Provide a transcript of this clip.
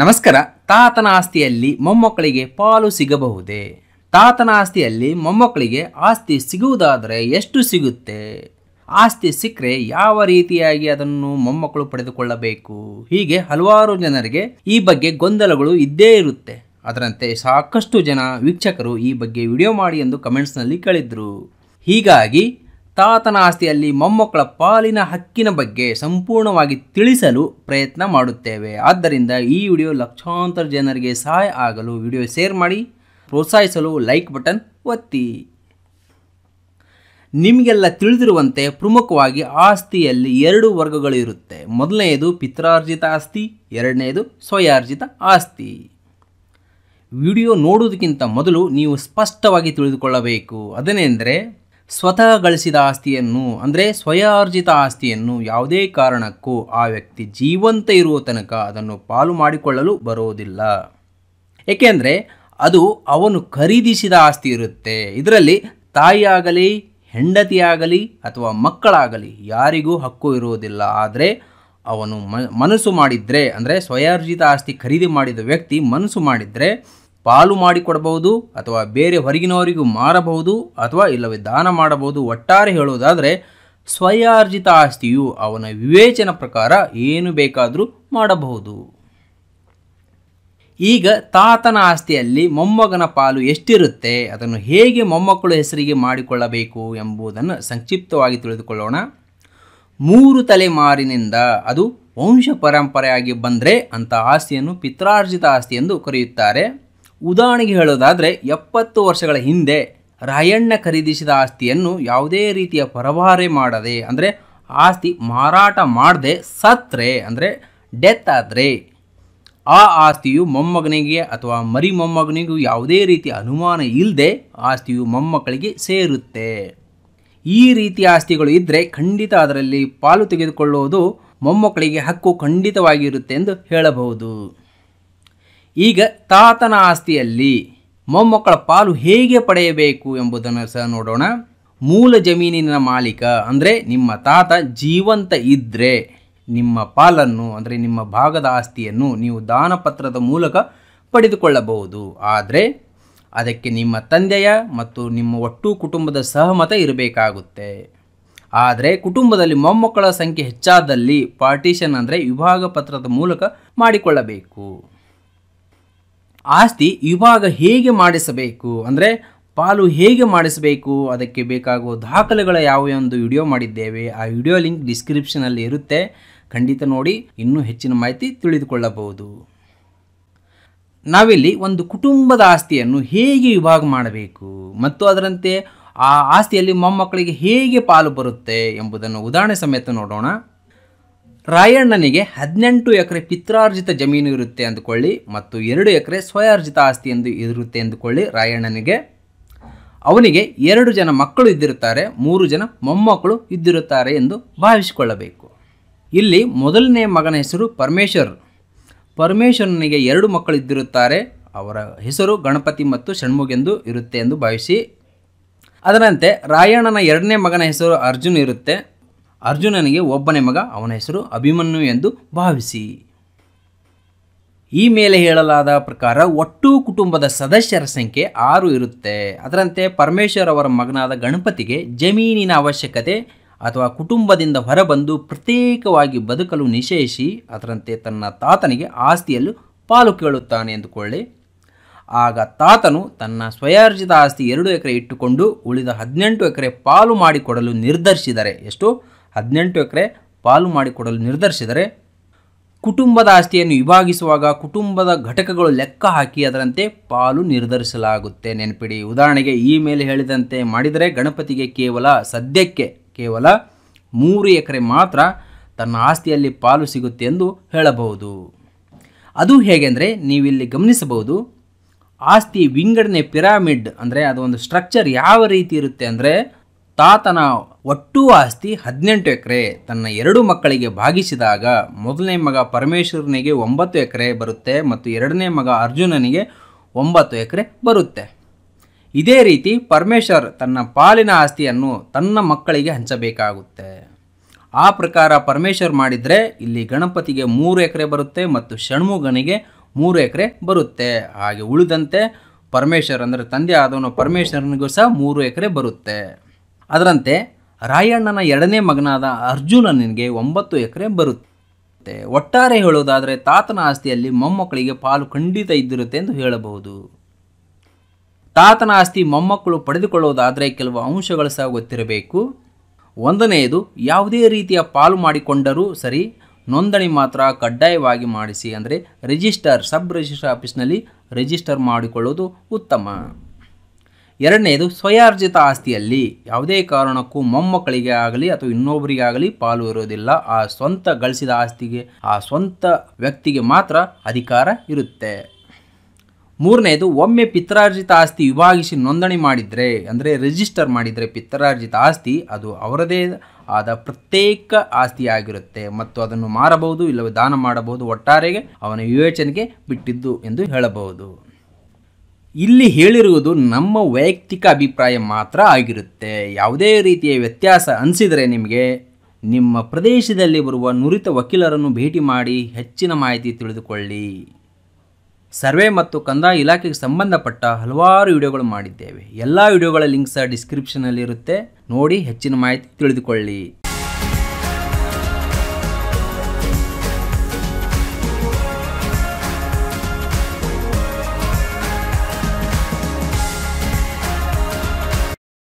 ನಮಸ್ಕಾರ ತಾತನ ಆಸ್ತಿಯಲ್ಲಿ ಮೊಮ್ಮಕ್ಕಳಿಗೆ ಪಾಲು ಸಿಗಬಹುದೇ ತಾತನ ಆಸ್ತಿಯಲ್ಲಿ ಮೊಮ್ಮಕ್ಕಳಿಗೆ ಆಸ್ತಿ ಸಿಗುವುದಾದರೆ ಎಷ್ಟು ಸಿಗುತ್ತೆ ಆಸ್ತಿ ಸಿಕ್ಕರೆ ಯಾವ ರೀತಿಯಾಗಿ ಅದನ್ನು ಮೊಮ್ಮಕ್ಕಳು ಪಡೆದುಕೊಳ್ಳಬೇಕು ಹೀಗೆ ಹಲವಾರು ಜನರಿಗೆ ಈ ಬಗ್ಗೆ ಗೊಂದಲಗಳು ಇದ್ದೇ ಇರುತ್ತೆ ಅದರಂತೆ ಸಾಕಷ್ಟು ಜನ ವೀಕ್ಷಕರು ಈ ಬಗ್ಗೆ ವಿಡಿಯೋ ಮಾಡಿ ಎಂದು ಕಮೆಂಟ್ಸ್ನಲ್ಲಿ ಕೇಳಿದ್ರು ಹೀಗಾಗಿ ತಾತನ ಆಸ್ತಿಯಲ್ಲಿ ಮೊಮ್ಮಕ್ಕಳ ಪಾಲಿನ ಹಕ್ಕಿನ ಬಗ್ಗೆ ಸಂಪೂರ್ಣವಾಗಿ ತಿಳಿಸಲು ಪ್ರಯತ್ನ ಮಾಡುತ್ತೇವೆ ಆದ್ದರಿಂದ ಈ ವಿಡಿಯೋ ಲಕ್ಷಾಂತರ ಜನರಿಗೆ ಸಹಾಯ ಆಗಲು ವಿಡಿಯೋ ಶೇರ್ ಮಾಡಿ ಪ್ರೋತ್ಸಾಹಿಸಲು ಲೈಕ್ ಬಟನ್ ಒತ್ತಿ ನಿಮಗೆಲ್ಲ ತಿಳಿದಿರುವಂತೆ ಪ್ರಮುಖವಾಗಿ ಆಸ್ತಿಯಲ್ಲಿ ಎರಡು ವರ್ಗಗಳು ಇರುತ್ತೆ ಮೊದಲನೆಯದು ಪಿತ್ರಾರ್ಜಿತ ಆಸ್ತಿ ಎರಡನೆಯದು ಸ್ವಯಾರ್ಜಿತ ಆಸ್ತಿ ವಿಡಿಯೋ ನೋಡುವುದಕ್ಕಿಂತ ಮೊದಲು ನೀವು ಸ್ಪಷ್ಟವಾಗಿ ತಿಳಿದುಕೊಳ್ಳಬೇಕು ಅದನೆಂದರೆ ಸ್ವತಃ ಗಳಿಸಿದ ಆಸ್ತಿಯನ್ನು ಅಂದರೆ ಸ್ವಯಾರ್ಜಿತ ಆಸ್ತಿಯನ್ನು ಯಾವುದೇ ಕಾರಣಕ್ಕೂ ಆ ವ್ಯಕ್ತಿ ಜೀವಂತ ಇರುವ ತನಕ ಅದನ್ನು ಪಾಲು ಮಾಡಿಕೊಳ್ಳಲು ಬರೋದಿಲ್ಲ ಏಕೆಂದರೆ ಅದು ಅವನು ಖರೀದಿಸಿದ ಆಸ್ತಿ ಇರುತ್ತೆ ಇದರಲ್ಲಿ ತಾಯಿಯಾಗಲಿ ಹೆಂಡತಿಯಾಗಲಿ ಅಥವಾ ಮಕ್ಕಳಾಗಲಿ ಯಾರಿಗೂ ಹಕ್ಕು ಇರುವುದಿಲ್ಲ ಆದರೆ ಅವನು ಮನಸ್ಸು ಮಾಡಿದರೆ ಅಂದರೆ ಸ್ವಯಾರ್ಜಿತ ಆಸ್ತಿ ಖರೀದಿ ಮಾಡಿದ ವ್ಯಕ್ತಿ ಮನಸ್ಸು ಮಾಡಿದರೆ ಪಾಲು ಮಾಡಿಕೊಡಬಹುದು ಅಥವಾ ಬೇರೆ ಹೊರಗಿನವರಿಗೂ ಮಾರಬಹುದು ಅಥವಾ ಇಲ್ಲವೇ ದಾನ ಮಾಡಬಹುದು ಒಟ್ಟಾರೆ ಹೇಳುವುದಾದರೆ ಸ್ವಯಾರ್ಜಿತ ಆಸ್ತಿಯು ಅವನ ವಿವೇಚನ ಪ್ರಕಾರ ಏನು ಬೇಕಾದರೂ ಮಾಡಬಹುದು ಈಗ ತಾತನ ಆಸ್ತಿಯಲ್ಲಿ ಮೊಮ್ಮಗನ ಪಾಲು ಎಷ್ಟಿರುತ್ತೆ ಅದನ್ನು ಹೇಗೆ ಮೊಮ್ಮಕ್ಕಳ ಹೆಸರಿಗೆ ಮಾಡಿಕೊಳ್ಳಬೇಕು ಎಂಬುದನ್ನು ಸಂಕ್ಷಿಪ್ತವಾಗಿ ತಿಳಿದುಕೊಳ್ಳೋಣ ಮೂರು ತಲೆಮಾರಿನಿಂದ ಅದು ವಂಶ ಪರಂಪರೆಯಾಗಿ ಬಂದರೆ ಅಂಥ ಆಸ್ತಿಯನ್ನು ಪಿತ್ರಾರ್ಜಿತ ಆಸ್ತಿ ಎಂದು ಕರೆಯುತ್ತಾರೆ ಉದಾಹರಣೆಗೆ ಹೇಳೋದಾದರೆ ಎಪ್ಪತ್ತು ವರ್ಷಗಳ ಹಿಂದೆ ರಾಯಣ್ಣ ಖರೀದಿಸಿದ ಆಸ್ತಿಯನ್ನು ಯಾವುದೇ ರೀತಿಯ ಪರಭಾರೆ ಮಾಡದೆ ಅಂದರೆ ಆಸ್ತಿ ಮಾರಾಟ ಮಾಡದೆ ಸತ್ರೆ ಅಂದರೆ ಡೆತ್ ಆದರೆ ಆ ಆಸ್ತಿಯು ಮೊಮ್ಮಗನಿಗೆ ಅಥವಾ ಮರಿ ಮೊಮ್ಮಗನಿಗೂ ಯಾವುದೇ ರೀತಿಯ ಅನುಮಾನ ಇಲ್ಲದೆ ಆಸ್ತಿಯು ಮೊಮ್ಮಕ್ಕಳಿಗೆ ಸೇರುತ್ತೆ ಈ ರೀತಿಯ ಆಸ್ತಿಗಳು ಇದ್ದರೆ ಖಂಡಿತ ಅದರಲ್ಲಿ ಪಾಲು ತೆಗೆದುಕೊಳ್ಳುವುದು ಮೊಮ್ಮಕ್ಕಳಿಗೆ ಹಕ್ಕು ಖಂಡಿತವಾಗಿರುತ್ತೆ ಎಂದು ಹೇಳಬಹುದು ಈಗ ತಾತನ ಆಸ್ತಿಯಲ್ಲಿ ಮೊಮ್ಮಕ್ಕಳ ಪಾಲು ಹೇಗೆ ಪಡೆಯಬೇಕು ಎಂಬುದನ್ನು ಸಹ ನೋಡೋಣ ಮೂಲ ಜಮೀನಿನ ಮಾಲೀಕ ಅಂದರೆ ನಿಮ್ಮ ತಾತ ಜೀವಂತ ಇದ್ದರೆ ನಿಮ್ಮ ಪಾಲನ್ನು ಅಂದರೆ ನಿಮ್ಮ ಭಾಗದ ಆಸ್ತಿಯನ್ನು ನೀವು ದಾನಪತ್ರದ ಮೂಲಕ ಪಡೆದುಕೊಳ್ಳಬಹುದು ಆದರೆ ಅದಕ್ಕೆ ನಿಮ್ಮ ತಂದೆಯ ಮತ್ತು ನಿಮ್ಮ ಒಟ್ಟು ಕುಟುಂಬದ ಸಹಮತ ಇರಬೇಕಾಗುತ್ತೆ ಆದರೆ ಕುಟುಂಬದಲ್ಲಿ ಮೊಮ್ಮಕ್ಕಳ ಸಂಖ್ಯೆ ಹೆಚ್ಚಾದಲ್ಲಿ ಪಾರ್ಟಿಷನ್ ಅಂದರೆ ವಿಭಾಗ ಪತ್ರದ ಮೂಲಕ ಮಾಡಿಕೊಳ್ಳಬೇಕು ಆಸ್ತಿ ವಿಭಾಗ ಹೇಗೆ ಮಾಡಿಸಬೇಕು ಅಂದರೆ ಪಾಲು ಹೇಗೆ ಮಾಡಿಸಬೇಕು ಅದಕ್ಕೆ ಬೇಕಾಗುವ ದಾಖಲೆಗಳ ಯಾವ ಒಂದು ವಿಡಿಯೋ ಮಾಡಿದ್ದೇವೆ ಆ ವಿಡಿಯೋ ಲಿಂಕ್ ಡಿಸ್ಕ್ರಿಪ್ಷನಲ್ಲಿ ಇರುತ್ತೆ ಖಂಡಿತ ನೋಡಿ ಇನ್ನೂ ಹೆಚ್ಚಿನ ಮಾಹಿತಿ ತಿಳಿದುಕೊಳ್ಳಬಹುದು ನಾವಿಲ್ಲಿ ಒಂದು ಕುಟುಂಬದ ಆಸ್ತಿಯನ್ನು ಹೇಗೆ ವಿಭಾಗ ಮಾಡಬೇಕು ಮತ್ತು ಅದರಂತೆ ಆ ಆಸ್ತಿಯಲ್ಲಿ ಮೊಮ್ಮಕ್ಕಳಿಗೆ ಹೇಗೆ ಪಾಲು ಬರುತ್ತೆ ಎಂಬುದನ್ನು ಉದಾಹರಣೆ ಸಮೇತ ನೋಡೋಣ ರಾಯಣ್ಣನಿಗೆ ಹದಿನೆಂಟು ಎಕರೆ ಪಿತ್ರಾರ್ಜಿತ ಜಮೀನು ಇರುತ್ತೆ ಅಂದುಕೊಳ್ಳಿ ಮತ್ತು ಎರಡು ಎಕರೆ ಸ್ವಯಾರ್ಜಿತ ಆಸ್ತಿ ಎಂದು ಇರುತ್ತೆ ಅಂದುಕೊಳ್ಳಿ ರಾಯಣ್ಣನಿಗೆ ಅವನಿಗೆ ಎರಡು ಜನ ಮಕ್ಕಳು ಇದ್ದಿರುತ್ತಾರೆ ಮೂರು ಜನ ಮೊಮ್ಮಕ್ಕಳು ಇದ್ದಿರುತ್ತಾರೆ ಎಂದು ಭಾವಿಸಿಕೊಳ್ಳಬೇಕು ಇಲ್ಲಿ ಮೊದಲನೇ ಮಗನ ಹೆಸರು ಪರಮೇಶ್ವರ್ ಪರಮೇಶ್ವರನಿಗೆ ಎರಡು ಮಕ್ಕಳು ಇದ್ದಿರುತ್ತಾರೆ ಅವರ ಹೆಸರು ಗಣಪತಿ ಮತ್ತು ಷಣ್ಮುಗೆಂದು ಇರುತ್ತೆ ಎಂದು ಭಾವಿಸಿ ಅದರಂತೆ ರಾಯಣ್ಣನ ಎರಡನೇ ಮಗನ ಹೆಸರು ಅರ್ಜುನ್ ಇರುತ್ತೆ ಅರ್ಜುನನಿಗೆ ಒಬ್ಬನೇ ಮಗ ಅವನ ಹೆಸರು ಅಭಿಮನ್ಯು ಎಂದು ಭಾವಿಸಿ ಈ ಮೇಲೆ ಹೇಳಲಾದ ಪ್ರಕಾರ ಒಟ್ಟು ಕುಟುಂಬದ ಸದಸ್ಯರ ಸಂಖ್ಯೆ ಆರು ಇರುತ್ತೆ ಅದರಂತೆ ಪರಮೇಶ್ವರ್ ಅವರ ಮಗನಾದ ಗಣಪತಿಗೆ ಜಮೀನಿನ ಅವಶ್ಯಕತೆ ಅಥವಾ ಕುಟುಂಬದಿಂದ ಹೊರಬಂದು ಪ್ರತ್ಯೇಕವಾಗಿ ಬದುಕಲು ನಿಷೇಧಿಸಿ ಅದರಂತೆ ತನ್ನ ತಾತನಿಗೆ ಆಸ್ತಿಯಲ್ಲೂ ಪಾಲು ಕೇಳುತ್ತಾನೆ ಎಂದುಕೊಳ್ಳಿ ಆಗ ತಾತನು ತನ್ನ ಸ್ವಯಾರ್ಜಿತ ಆಸ್ತಿ ಎರಡು ಎಕರೆ ಇಟ್ಟುಕೊಂಡು ಉಳಿದ ಹದಿನೆಂಟು ಎಕರೆ ಪಾಲು ಮಾಡಿಕೊಡಲು ನಿರ್ಧರಿಸಿದರೆ ಎಷ್ಟು ಹದಿನೆಂಟು ಎಕರೆ ಪಾಲು ಮಾಡಿಕೊಡಲು ನಿರ್ಧರಿಸಿದರೆ ಕುಟುಂಬದ ಆಸ್ತಿಯನ್ನು ವಿಭಾಗಿಸುವಾಗ ಕುಟುಂಬದ ಘಟಕಗಳು ಲೆಕ್ಕ ಹಾಕಿ ಅದರಂತೆ ಪಾಲು ನಿರ್ಧರಿಸಲಾಗುತ್ತೆ ನೆನಪಿಡಿ ಉದಾಹರಣೆಗೆ ಈ ಮೇಲೆ ಹೇಳಿದಂತೆ ಮಾಡಿದರೆ ಗಣಪತಿಗೆ ಕೇವಲ ಸದ್ಯಕ್ಕೆ ಕೇವಲ ಮೂರು ಎಕರೆ ಮಾತ್ರ ತನ್ನ ಆಸ್ತಿಯಲ್ಲಿ ಪಾಲು ಸಿಗುತ್ತೆ ಎಂದು ಹೇಳಬಹುದು ಅದು ಹೇಗೆಂದರೆ ನೀವಿಲ್ಲಿ ಗಮನಿಸಬಹುದು ಆಸ್ತಿ ವಿಂಗಡಣೆ ಪಿರಾಮಿಡ್ ಅಂದರೆ ಅದು ಒಂದು ಸ್ಟ್ರಕ್ಚರ್ ಯಾವ ರೀತಿ ಇರುತ್ತೆ ಅಂದರೆ ತಾತನ ಒಟ್ಟು ಆಸ್ತಿ ಹದಿನೆಂಟು ಎಕರೆ ತನ್ನ ಎರಡು ಮಕ್ಕಳಿಗೆ ಭಾಗಿಸಿದಾಗ ಮೊದಲನೇ ಮಗ ಪರಮೇಶ್ವರನಿಗೆ ಒಂಬತ್ತು ಎಕರೆ ಬರುತ್ತೆ ಮತ್ತು ಎರಡನೇ ಮಗ ಅರ್ಜುನನಿಗೆ ಒಂಬತ್ತು ಎಕರೆ ಬರುತ್ತೆ ಇದೇ ರೀತಿ ಪರಮೇಶ್ವರ್ ತನ್ನ ಪಾಲಿನ ಆಸ್ತಿಯನ್ನು ತನ್ನ ಮಕ್ಕಳಿಗೆ ಹಂಚಬೇಕಾಗುತ್ತೆ ಆ ಪ್ರಕಾರ ಪರಮೇಶ್ವರ್ ಮಾಡಿದರೆ ಇಲ್ಲಿ ಗಣಪತಿಗೆ ಮೂರು ಎಕರೆ ಬರುತ್ತೆ ಮತ್ತು ಷಣ್ಮುಗನಿಗೆ ಮೂರು ಎಕರೆ ಬರುತ್ತೆ ಹಾಗೆ ಉಳಿದಂತೆ ಪರಮೇಶ್ವರ್ ಅಂದರೆ ತಂದೆ ಆದವನು ಪರಮೇಶ್ವರನಿಗೂ ಸಹ ಮೂರು ಎಕರೆ ಬರುತ್ತೆ ಅದರಂತೆ ರಾಯಣ್ಣನ ಎರಡನೇ ಮಗನಾದ ಅರ್ಜುನನಿಗೆ ಒಂಬತ್ತು ಎಕರೆ ಬರುತ್ತೆ ಒಟ್ಟಾರೆ ಹೇಳೋದಾದರೆ ತಾತನ ಆಸ್ತಿಯಲ್ಲಿ ಮೊಮ್ಮಕ್ಕಳಿಗೆ ಪಾಲು ಖಂಡಿತ ಇದ್ದಿರುತ್ತೆ ಎಂದು ಹೇಳಬಹುದು ತಾತನ ಆಸ್ತಿ ಮೊಮ್ಮಕ್ಕಳು ಪಡೆದುಕೊಳ್ಳೋದಾದರೆ ಕೆಲವು ಅಂಶಗಳು ಸಹ ಗೊತ್ತಿರಬೇಕು ಒಂದನೆಯದು ಯಾವುದೇ ರೀತಿಯ ಪಾಲು ಮಾಡಿಕೊಂಡರೂ ಸರಿ ನೋಂದಣಿ ಮಾತ್ರ ಕಡ್ಡಾಯವಾಗಿ ಮಾಡಿಸಿ ಅಂದರೆ ರಿಜಿಸ್ಟರ್ ಸಬ್ ರಿಜಿಸ್ಟರ್ ಆಫೀಸ್ನಲ್ಲಿ ರಿಜಿಸ್ಟರ್ ಮಾಡಿಕೊಳ್ಳೋದು ಉತ್ತಮ ಎರಡನೆಯದು ಸ್ವಯಾರ್ಜಿತ ಆಸ್ತಿಯಲ್ಲಿ ಯಾವುದೇ ಕಾರಣಕ್ಕೂ ಮೊಮ್ಮಕ್ಕಳಿಗೆ ಆಗಲಿ ಅಥವಾ ಇನ್ನೊಬ್ಬರಿಗೆ ಆಗಲಿ ಪಾಲು ಇರೋದಿಲ್ಲ ಆ ಸ್ವಂತ ಗಳಿಸಿದ ಆಸ್ತಿಗೆ ಆ ಸ್ವಂತ ವ್ಯಕ್ತಿಗೆ ಮಾತ್ರ ಅಧಿಕಾರ ಇರುತ್ತೆ ಮೂರನೇದು ಒಮ್ಮೆ ಪಿತ್ರಾರ್ಜಿತ ಆಸ್ತಿ ವಿಭಾಗಿಸಿ ನೋಂದಣಿ ಮಾಡಿದರೆ ಅಂದರೆ ರಿಜಿಸ್ಟರ್ ಮಾಡಿದರೆ ಪಿತ್ರಾರ್ಜಿತ ಆಸ್ತಿ ಅದು ಅವರದೇ ಆದ ಪ್ರತ್ಯೇಕ ಆಸ್ತಿಯಾಗಿರುತ್ತೆ ಮತ್ತು ಅದನ್ನು ಮಾರಬಹುದು ಇಲ್ಲವೇ ದಾನ ಮಾಡಬಹುದು ಒಟ್ಟಾರೆಗೆ ಅವನ ವಿವೇಚನೆಗೆ ಬಿಟ್ಟಿದ್ದು ಎಂದು ಹೇಳಬಹುದು ಇಲ್ಲಿ ಹೇಳಿರುವುದು ನಮ್ಮ ವೈಯಕ್ತಿಕ ಅಭಿಪ್ರಾಯ ಮಾತ್ರ ಆಗಿರುತ್ತೆ ಯಾವುದೇ ರೀತಿಯ ವ್ಯತ್ಯಾಸ ಅನಿಸಿದರೆ ನಿಮಗೆ ನಿಮ್ಮ ಪ್ರದೇಶದಲ್ಲಿ ಬರುವ ನುರಿತ ವಕೀಲರನ್ನು ಭೇಟಿ ಮಾಡಿ ಹೆಚ್ಚಿನ ಮಾಹಿತಿ ತಿಳಿದುಕೊಳ್ಳಿ ಸರ್ವೆ ಮತ್ತು ಕಂದಾಯ ಇಲಾಖೆಗೆ ಸಂಬಂಧಪಟ್ಟ ಹಲವಾರು ವಿಡಿಯೋಗಳು ಮಾಡಿದ್ದೇವೆ ಎಲ್ಲ ವಿಡಿಯೋಗಳ ಲಿಂಕ್ಸ್ ಡಿಸ್ಕ್ರಿಪ್ಷನಲ್ಲಿರುತ್ತೆ ನೋಡಿ ಹೆಚ್ಚಿನ ಮಾಹಿತಿ ತಿಳಿದುಕೊಳ್ಳಿ